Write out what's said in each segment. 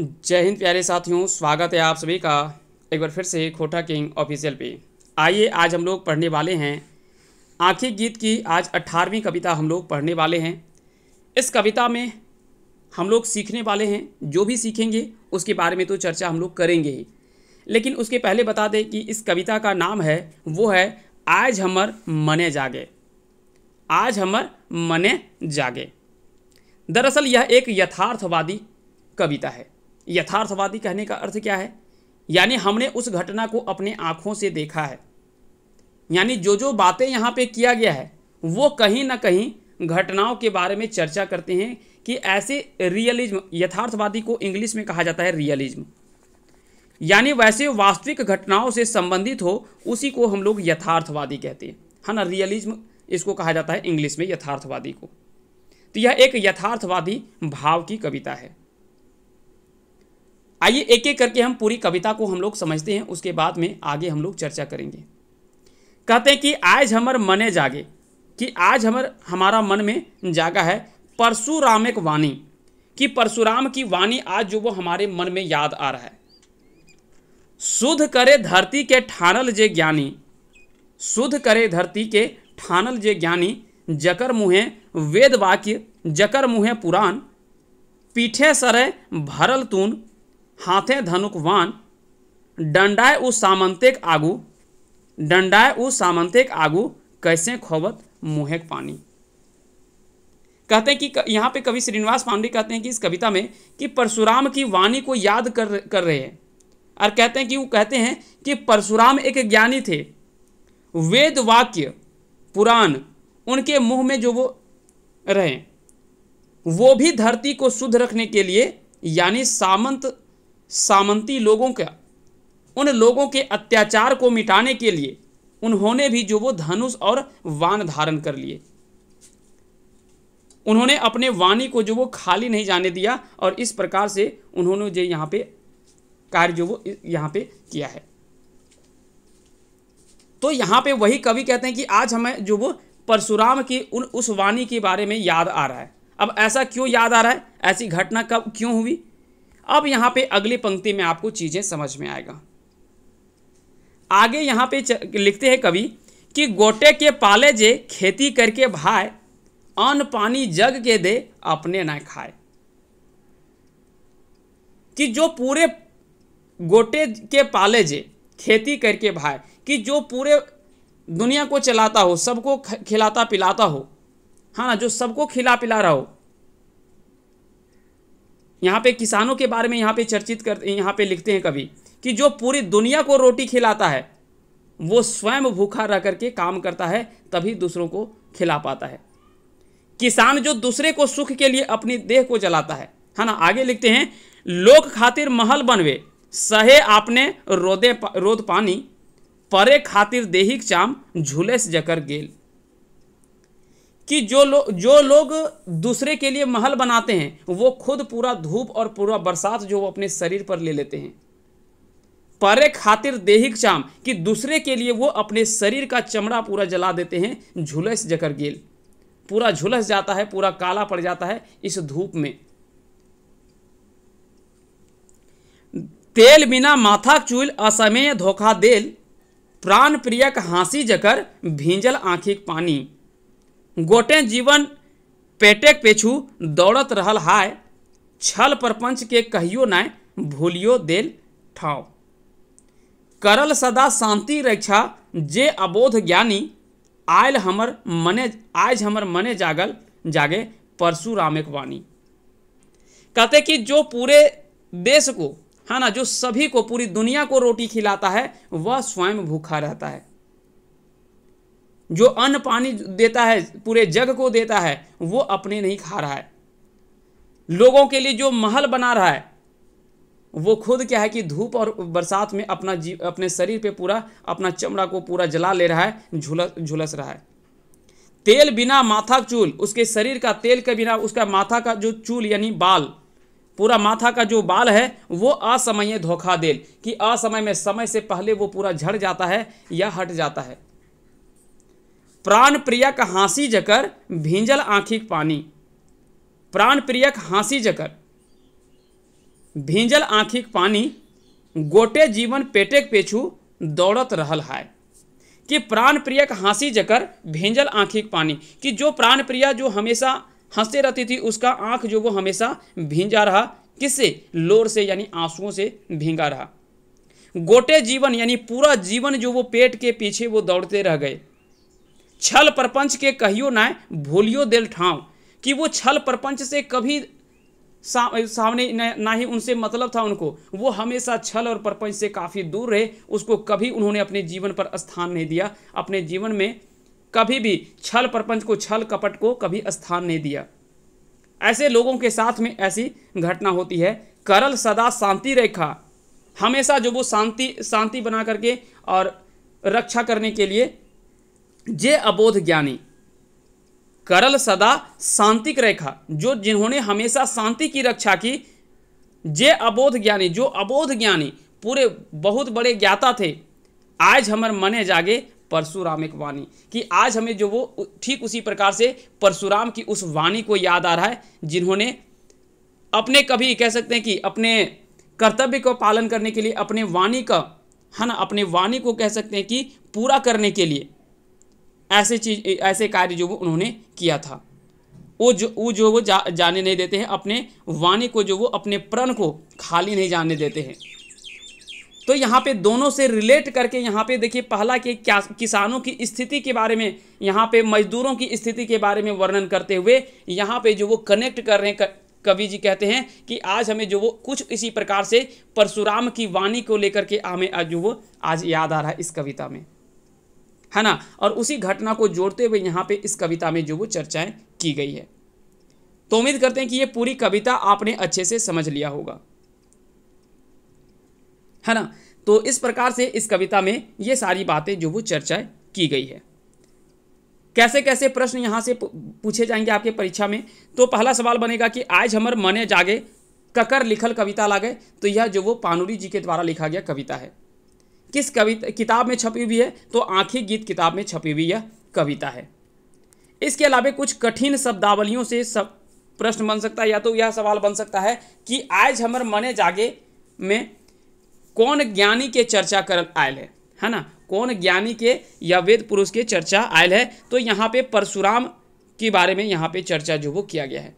जय हिंद प्यारे साथियों स्वागत है आप सभी का एक बार फिर से खोटा किंग ऑफिशियल पे आइए आज हम लोग पढ़ने वाले हैं आँखी गीत की आज अट्ठारहवीं कविता हम लोग पढ़ने वाले हैं इस कविता में हम लोग सीखने वाले हैं जो भी सीखेंगे उसके बारे में तो चर्चा हम लोग करेंगे ही लेकिन उसके पहले बता दें कि इस कविता का नाम है वो है आज हमर मने जागे आज हमर मने जागे दरअसल यह एक यथार्थवादी कविता है यथार्थवादी कहने का अर्थ क्या है यानी हमने उस घटना को अपने आँखों से देखा है यानी जो जो बातें यहाँ पे किया गया है वो कहीं ना कहीं घटनाओं के बारे में चर्चा करते हैं कि ऐसे रियलिज्म यथार्थवादी को इंग्लिश में कहा जाता है रियलिज्म यानी वैसे वास्तविक घटनाओं से संबंधित हो उसी को हम लोग यथार्थवादी कहते हैं है हाँ ना रियलिज्म इसको कहा जाता है इंग्लिश में यथार्थवादी को तो यह एक यथार्थवादी भाव की कविता है आइए एक एक करके हम पूरी कविता को हम लोग समझते हैं उसके बाद में आगे हम लोग चर्चा करेंगे कहते हैं कि आज हमर मने जागे कि आज हमर हमारा मन में जागा है परशुरामिक वाणी कि परशुराम की वाणी आज जो वो हमारे मन में याद आ रहा है शुद्ध करे धरती के ठानल जे ज्ञानी शुद्ध करे धरती के ठानल जे ज्ञानी जकर मुहे वेद वाक्य जकर मुहे पुराण पीठे सरे भरल तून हाथे धनुकवान डंडाय उ सामंतिक आगू डंडाय उ सामंतिक आगू कैसे खोबत मुहे पानी कहते हैं कि यहाँ पे कवि श्रीनिवास पांडे कहते हैं कि इस कविता में कि परशुराम की वाणी को याद कर कर रहे हैं और कहते हैं कि वो कहते हैं कि परशुराम एक ज्ञानी थे वेद वाक्य पुराण उनके मुंह में जो वो रहे वो भी धरती को शुद्ध रखने के लिए यानी सामंत सामंती लोगों का उन लोगों के अत्याचार को मिटाने के लिए उन्होंने भी जो वो धनुष और वान धारण कर लिए उन्होंने अपने वाणी को जो वो खाली नहीं जाने दिया और इस प्रकार से उन्होंने जो यहां पे कार्य जो वो यहां पे किया है तो यहां पे वही कवि कहते हैं कि आज हमें जो वो परशुराम की उन उस वाणी के बारे में याद आ रहा है अब ऐसा क्यों याद आ रहा है ऐसी घटना कब क्यों हुई अब यहाँ पे अगली पंक्ति में आपको चीज़ें समझ में आएगा आगे यहाँ पे लिखते हैं कवि कि गोटे के पाले जे खेती करके भाए अन्न पानी जग के दे अपने ना खाए कि जो पूरे गोटे के पाले जे खेती करके भाए कि जो पूरे दुनिया को चलाता हो सबको खिलाता पिलाता हो है हाँ ना जो सबको खिला पिला रहा हो यहाँ पे किसानों के बारे में यहाँ पे चर्चित करते यहाँ पे लिखते हैं कभी कि जो पूरी दुनिया को रोटी खिलाता है वो स्वयं भूखा रह करके काम करता है तभी दूसरों को खिला पाता है किसान जो दूसरे को सुख के लिए अपनी देह को जलाता है है हाँ ना आगे लिखते हैं लोक खातिर महल बनवे सहे आपने रोदे पा, रोद पानी परे खातिर देहिक चाम झुलेस जकर गेल कि जो लोग जो लोग दूसरे के लिए महल बनाते हैं वो खुद पूरा धूप और पूरा बरसात जो वो अपने शरीर पर ले लेते हैं परे खातिर देहिक चाम कि दूसरे के लिए वो अपने शरीर का चमड़ा पूरा जला देते हैं झुलस जकर गेल पूरा झुलस जाता है पूरा काला पड़ जाता है इस धूप में तेल बिना माथा चूल असमय धोखा देल प्राण प्रियक हाँसी जकर भिंजल आँखिक पानी गोटे जीवन पेटेक पेछू दौड़त रहल हाय छल प्रपंच के कहियो नाय भूलियो दिल ठाव करल सदा शांति रक्षा जे अबोध ज्ञानी आयल हमर मने आज हमर मने जागल जागे परशुरामेक वाणी कहते कि जो पूरे देश को है हाँ ना जो सभी को पूरी दुनिया को रोटी खिलाता है वह स्वयं भूखा रहता है जो अन्न पानी देता है पूरे जग को देता है वो अपने नहीं खा रहा है लोगों के लिए जो महल बना रहा है वो खुद क्या है कि धूप और बरसात में अपना जी अपने शरीर पे पूरा अपना चमड़ा को पूरा जला ले रहा है झुलस झुलस रहा है तेल बिना माथा चूल उसके शरीर का तेल के बिना उसका माथा का जो चूल यानी बाल पूरा माथा का जो बाल है वो असमय धोखा देल कि असमय में समय से पहले वो पूरा झड़ जाता है या हट जाता है प्राण प्रियक हाँसी जकर भींजल आंखिक पानी प्राण प्रियक हाँसी जकर भींजल आंखिक पानी गोटे जीवन पेटेक पेछू दौड़त रहल है कि प्राण प्रियक हाँसी जकर भिंजल आंखिक पानी कि जो प्राण प्रिया जो हमेशा हंसते रहती थी उसका आँख जो वो हमेशा भींजा रहा किससे लोर से यानी आंसुओं से भींगा रहा गोटे जीवन यानी पूरा जीवन जो वो पेट के पीछे वो दौड़ते रह गए छल प्रपंच के कहियो ना भूलियो दिल ठाव कि वो छल प्रपंच से कभी सामने ना ही उनसे मतलब था उनको वो हमेशा छल और प्रपंच से काफ़ी दूर रहे उसको कभी उन्होंने अपने जीवन पर स्थान नहीं दिया अपने जीवन में कभी भी छल प्रपंच को छल कपट को कभी स्थान नहीं दिया ऐसे लोगों के साथ में ऐसी घटना होती है करल सदा शांति रेखा हमेशा जो वो शांति शांति बना करके और रक्षा करने के लिए जे अबोध ज्ञानी करल सदा शांतिक रेखा जो जिन्होंने हमेशा शांति की रक्षा की जे अबोध ज्ञानी जो अबोध ज्ञानी पूरे बहुत बड़े ज्ञाता थे आज हमारे मने जागे परशुरामिक वाणी कि आज हमें जो वो ठीक उसी प्रकार से परशुराम की उस वाणी को याद आ रहा है जिन्होंने अपने कभी कह सकते हैं कि अपने कर्तव्य को पालन करने के लिए अपने वाणी का है ना अपने वाणी को कह सकते हैं कि पूरा करने के लिए ऐसे चीज ऐसे कार्य जो वो उन्होंने किया था वो जो वो जो वो जा, जाने नहीं देते हैं अपने वाणी को जो वो अपने प्रण को खाली नहीं जाने देते हैं तो यहाँ पे दोनों से रिलेट करके यहाँ पे देखिए पहला कि क्या किसानों की स्थिति के बारे में यहाँ पे मजदूरों की स्थिति के बारे में वर्णन करते हुए यहाँ पे जो वो कनेक्ट कर रहे हैं कवि जी कहते हैं कि आज हमें जो वो कुछ इसी प्रकार से परशुराम की वाणी को लेकर के हमें आज जो वो आज याद आ रहा है इस कविता में है ना और उसी घटना को जोड़ते हुए यहाँ पे इस कविता में जो वो चर्चाएं की गई है तो उम्मीद करते हैं कि ये पूरी कविता आपने अच्छे से समझ लिया होगा है ना तो इस प्रकार से इस कविता में ये सारी बातें जो वो चर्चा की गई है कैसे कैसे प्रश्न यहाँ से पूछे जाएंगे आपके परीक्षा में तो पहला सवाल बनेगा कि आज हमर मने जागे ककर लिखल कविता लागे तो यह जो वो पानुरी जी के द्वारा लिखा गया कविता है किस कविता किताब में छपी हुई है तो आंखी गीत किताब में छपी हुई यह कविता है इसके अलावा कुछ कठिन शब्दावलियों से सब प्रश्न बन सकता है या तो यह सवाल बन सकता है कि आज हमर मने जागे में कौन ज्ञानी के चर्चा कर आयल है है ना कौन ज्ञानी के या वेद पुरुष के चर्चा आयल है तो यहाँ पे परशुराम के बारे में यहाँ पे चर्चा जो वो किया गया है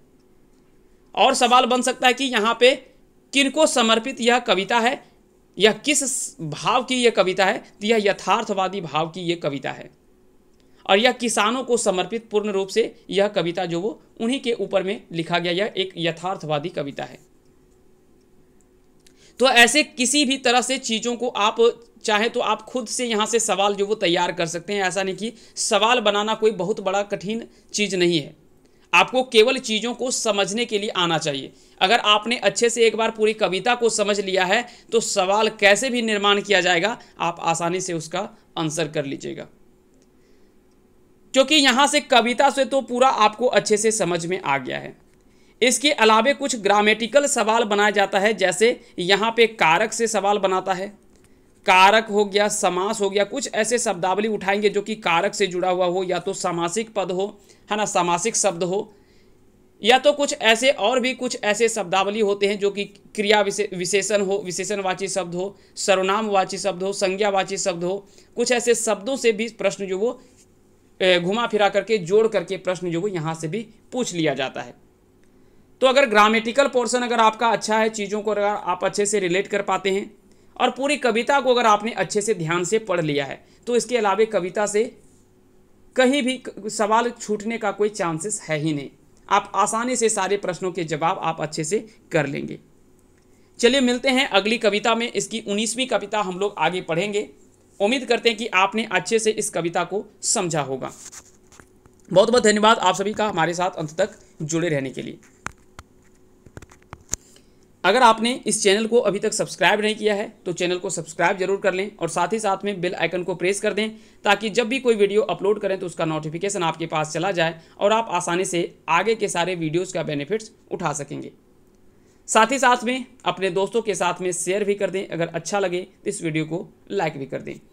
और सवाल बन सकता है कि यहाँ पे किनको समर्पित यह कविता है यह किस भाव की यह कविता है तो यह यथार्थवादी भाव की यह कविता है और यह किसानों को समर्पित पूर्ण रूप से यह कविता जो वो उन्हीं के ऊपर में लिखा गया यह एक यथार्थवादी कविता है तो ऐसे किसी भी तरह से चीज़ों को आप चाहे तो आप खुद से यहाँ से सवाल जो वो तैयार कर सकते हैं ऐसा नहीं कि सवाल बनाना कोई बहुत बड़ा कठिन चीज़ नहीं है आपको केवल चीज़ों को समझने के लिए आना चाहिए अगर आपने अच्छे से एक बार पूरी कविता को समझ लिया है तो सवाल कैसे भी निर्माण किया जाएगा आप आसानी से उसका आंसर कर लीजिएगा क्योंकि यहाँ से कविता से तो पूरा आपको अच्छे से समझ में आ गया है इसके अलावे कुछ ग्रामेटिकल सवाल बनाया जाता है जैसे यहाँ पे कारक से सवाल बनाता है कारक हो गया समास हो गया कुछ ऐसे शब्दावली उठाएंगे जो कि कारक से जुड़ा हुआ हो या तो सामासिक पद हो है ना सामासिक शब्द हो या तो कुछ ऐसे और भी कुछ ऐसे शब्दावली होते हैं जो कि क्रिया विशेषण हो विशेषणवाची शब्द हो सर्वनामवाची शब्द हो संज्ञावाची शब्द हो कुछ ऐसे शब्दों से भी प्रश्न जो वो घुमा फिरा करके जोड़ करके प्रश्न जो वो यहाँ से भी पूछ लिया जाता है तो अगर ग्रामेटिकल पोर्सन अगर आपका अच्छा है चीज़ों को अगर आप अच्छे से रिलेट कर पाते हैं और पूरी कविता को अगर आपने अच्छे से ध्यान से पढ़ लिया है तो इसके अलावे कविता से कहीं भी सवाल छूटने का कोई चांसेस है ही नहीं आप आसानी से सारे प्रश्नों के जवाब आप अच्छे से कर लेंगे चलिए मिलते हैं अगली कविता में इसकी उन्नीसवीं कविता हम लोग आगे पढ़ेंगे उम्मीद करते हैं कि आपने अच्छे से इस कविता को समझा होगा बहुत बहुत धन्यवाद आप सभी का हमारे साथ अंत तक जुड़े रहने के लिए अगर आपने इस चैनल को अभी तक सब्सक्राइब नहीं किया है तो चैनल को सब्सक्राइब जरूर कर लें और साथ ही साथ में बेल आइकन को प्रेस कर दें ताकि जब भी कोई वीडियो अपलोड करें तो उसका नोटिफिकेशन आपके पास चला जाए और आप आसानी से आगे के सारे वीडियोज़ का बेनिफिट्स उठा सकेंगे साथ ही साथ में अपने दोस्तों के साथ में शेयर भी कर दें अगर अच्छा लगे तो इस वीडियो को लाइक भी कर दें